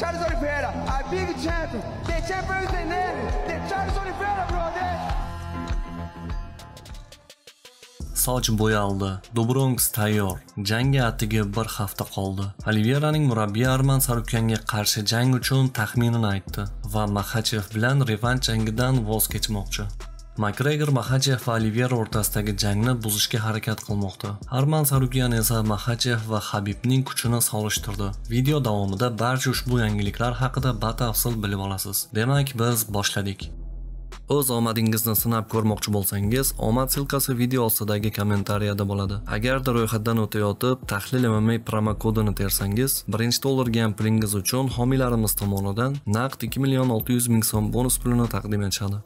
Charles Oliveira, a big champion, the champion is the name, the Charles Oliveira brother. soch bo'yaldi dubronks tayyor jangga atigi bir hafta qoldi oliveraning murabbiyi arman sarukyanga qarshi jang uchun taxminini aytdi va maxachev bilan revansh jangidan voz kechmoqchi makgregor maxachev va olivera o'rtasidagi jangni buzishga harakat qilmoqda arman sarugyan esa maxachev va habibning kuchini solishtirdi video davomida barcha ushbu yangiliklar haqida batafsil bilib olasiz demak biz boshladik o'z omadingizni sinab ko'rmoqchi bo'lsangiz omad silkasi video ostidagi kommentariyada bo'ladi agarda ro'yxatdan o'tayotib tahlil mma promokodini tersangiz 1 dollarga ham uchun homiylarimiz tomonidan naqd 2 million 600 ming so'm bonus pulini taqdim etishadi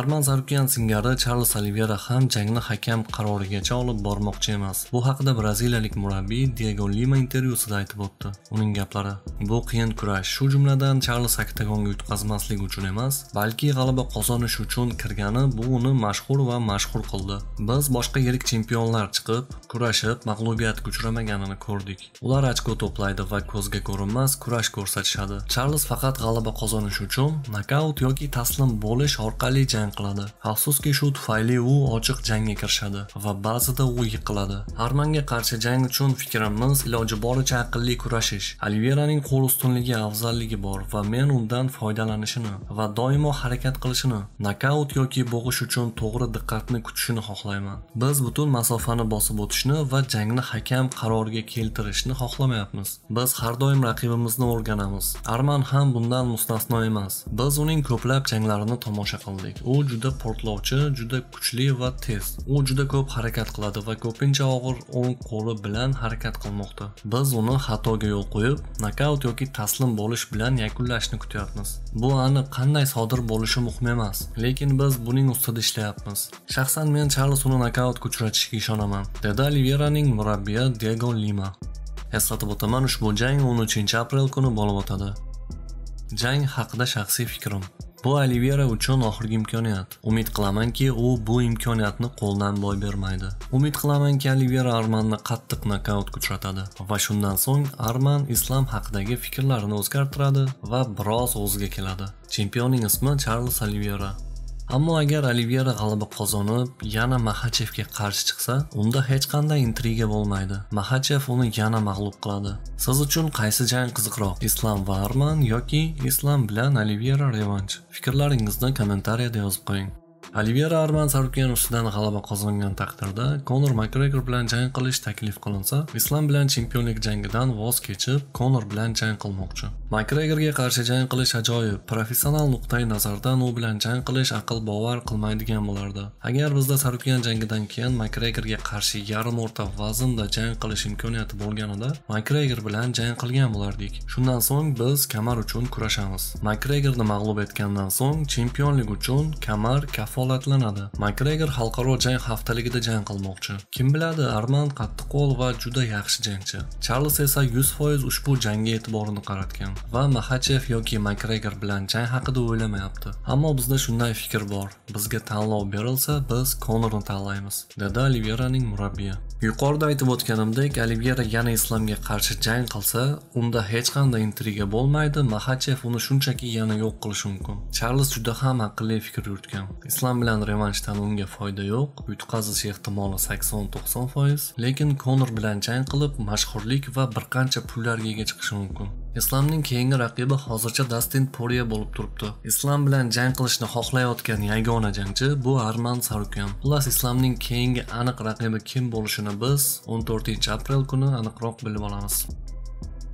Arman Sarukyan singari Charles Olivera ham jangni hakam qarorigacha olib bormoqchi emas. Bu haqida braziliyalik murabbiy Diego Lima intervyusida aytib o'tdi. Uning gaplari: "Bu qiyin kurash, shu jumladan Charles oktagonga yutqazmaslik uchun emas, balki g'alaba qozonish uchun kirgani bu uni mashhur va mashhur qildi. Biz boshqa yirik chempionlar chiqib, kurashib, mag'lubiyatga uchramaganini ko'rdik. Ular ochko to'playdi va ko'zga ko'rinmas kurash ko'rsatishadi. Charles faqat g'alaba qozonish uchun nokaut yoki taslim bo'lish orqali jang qiladi afsuski shu tufayli u ochiq jangga kirishadi va ba'zida u yiqiladi armanga qarshi jang uchun fikrimiz iloji boricha aqlli kurashish alveraning qo'l ustunligi afzalligi bor va men undan foydalanishini va doimo harakat qilishini nokaut yoki bo'g'ish uchun to'g'ri diqqatni kutishini xohlayman biz butun masofani bosib o'tishni va jangni hakam qaroriga keltirishni xohlamayapmiz biz har doim raqibimizni o'rganamiz arman ham bundan mustasno emas biz uning ko'plab janglarini tomosha qildik u u juda portlovchi juda kuchli va tez u juda ko'p harakat qiladi va ko'pincha og'ir o'ng qo'li bilan harakat qilmoqda biz uni xatoga yo'l qo'yib nokaut yoki taslim bo'lish bilan yakunlashni kutyapmiz bu aniq qanday sodir bo'lishi muhim emas lekin biz buning ustida ishlayapmiz shaxsan men charles uni nokautga uchratishiga ishonaman dedi oliveraning murabbiyi diego lima eslatib o'taman ushbu jang 13 aprel kuni bo'lib o'tadi jang haqida shaxsiy fikrim Bu Olivera uchun oxirgi imkoniyat. Umid qilamanki, u bu imkoniyatni qo'ldan boy bermaydi. Umid qilamanki, Olivera Armanni qattiq nokautga uchratadi va shundan so'ng Arman islom haqidagi fikrlarini o'zgartiradi va biroz o'ziga keladi. Chempionning ismi Charles Olivera. Ammo agar Olivera g'alaba qozonib, yana Maxachevga qarshi chiqsa, unda hech qanday intriga bo'lmaydi. Maxachev uni yana mag'lub qiladi. Siz uchun qaysi jang qiziqroq? Islom Varman yoki Islom bilan Olivera revanch Fikrlaringizni kommentariyada yozib qo'ying. olivera arman sarukyan ustidan g'alaba qozongan taqdirda konor makgregor bilan jang qilish taklif qilinsa islam bilan chempionlik jangidan voz kechib konor bilan jang qilmoqchi makgregorga qarshi jang qilish ajoyib professional nuqtai nazardan u bilan jang qilish aql bovar qilmaydigan bo'lardi agar bizda sarukyan jangidan keyin makgregorga qarshi yarim o'rta vaznda jang qilish imkoniyati bo'lganida makgregor bilan jang qilgan bo'lardik shundan so'ng biz kamar uchun kurashamiz makgregorni mag'lub etgandan so'ng chempionlik uchun kamar kafo kafolatlanadi makgregor xalqaro jang haftaligida jang qilmoqchi kim biladi arman qattiqqo'l va juda yaxshi jangchi charlz esa 100% ushbu jangga e'tiborini qaratgan va mahachev yoki makgregor bilan jang haqida o'ylamayapti ammo bizda shunday fikr bor bizga tanlov berilsa biz konorni tanlaymiz dedi oliveraning murabbiyi yuqorida aytib o'tganimdek olivera yana islomga qarshi jang qilsa unda hech qanday intriga bo'lmaydi mahachev uni shunchaki yana yo'q qilishi mumkin charlz juda ham aqlli fikr yuritgan islom Konan bilan revanshdan unga foyda yo'q, yutqazish ehtimoli 80-90 lekin Konor bilan jang qilib mashhurlik va bir qancha pullarga ega chiqishi mumkin. Islomning keyingi raqibi hozircha Dustin Poirier bo'lib turibdi. Islom bilan jang qilishni xohlayotgan yagona jangchi bu Arman Sarukyan. Xullas Islomning keyingi aniq raqibi kim bo'lishini biz 14-aprel kuni aniqroq bilib olamiz.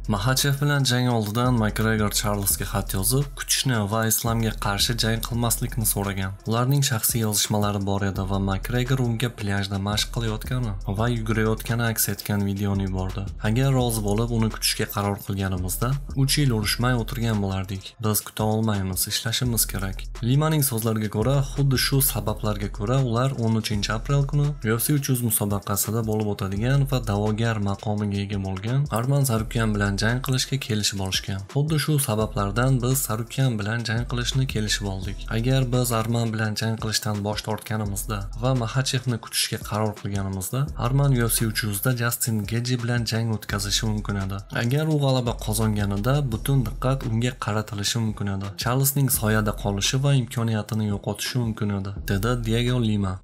Maxachev bilan jang oldidan Makgregor Charlesga xat yozib, kutishni va islomga qarshi jang qilmaslikni so'ragan. Ularning shaxsiy yozishmalari bor edi va Makgregor unga plyajda mashq qilayotgani va yugurayotgani aks etgan videoni yubordi. Agar rozi bo'lib uni kutishga qaror qilganimizda 3 yil urushmay o'tirgan bo'lardik. Biz kuta olmaymiz, ishlashimiz kerak. Limaning so'zlariga ko'ra, xuddi shu sabablarga ko'ra ular 13-aprel kuni UFC 300 musobaqasida bo'lib o'tadigan va da'vogar maqomiga ega bo'lgan Arman zarukyan bilan jang qilishga kelishib olishgan xuddi shu sabablardan biz sarukyan bilan jang qilishni kelishib oldik agar biz arman bilan jang qilishdan bosh tortganimizda va mahachevni kutishga qaror qilganimizda arman ufc uch yuzda jastin geji bilan jang o'tkazishi mumkin edi agar u g'alaba qozonganida butun diqqat unga qaratilishi mumkin edi charlsning soyada qolishi va imkoniyatini yo'qotishi mumkin edi dedi diego lima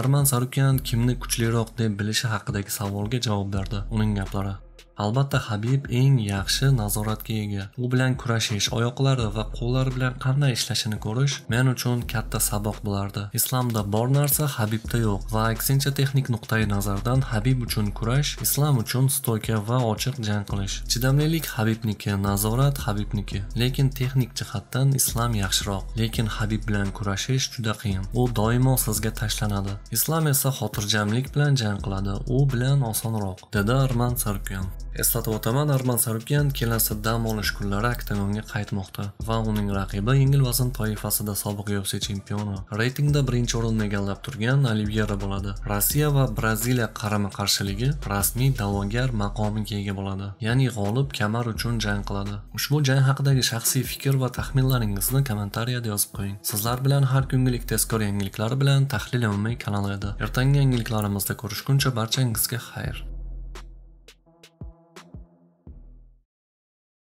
arman sarukyan kimni kuchliroq deb bilishi haqidagi savolga javob berdi uning gaplari albatta habib eng yaxshi nazoratga ega u bilan kurashish oyoqlari va qo'llari bilan qanday ishlashini ko'rish men uchun katta saboq bo'lardi islomda bor narsa habibda yo'q va aksincha texnik nuqtai nazardan habib uchun kurash islom uchun stoyka va ochiq jang qilish chidamlilik habibniki nazorat habibniki lekin texnik jihatdan islom yaxshiroq lekin habib bilan kurashish juda qiyin u doimo sizga tashlanadi islom esa xotirjamlik bilan jang qiladi u bilan osonroq Dada arman sarkyan Eslatib o'taman, Arman Sarukyan kelasi dam olish kunlari oktagonga qaytmoqda va uning raqibi yengil vazn toifasida sobiq UFC chempioni, reytingda birinchi o'rinni egallab turgan olivyera bo'ladi. Rossiya va Braziliya qarama-qarshiligi rasmiy da'vogar maqomiga ega bo'ladi, ya'ni g'olib kamar uchun jang qiladi. Ushbu jang haqidagi shaxsiy fikr va taxminlaringizni kommentariyada yozib qo'ying. Sizlar bilan har kungilik tezkor yangiliklari bilan tahlil umumiy kanalida. Ertangi yangiliklarimizda ko'rishguncha barchangizga xayr.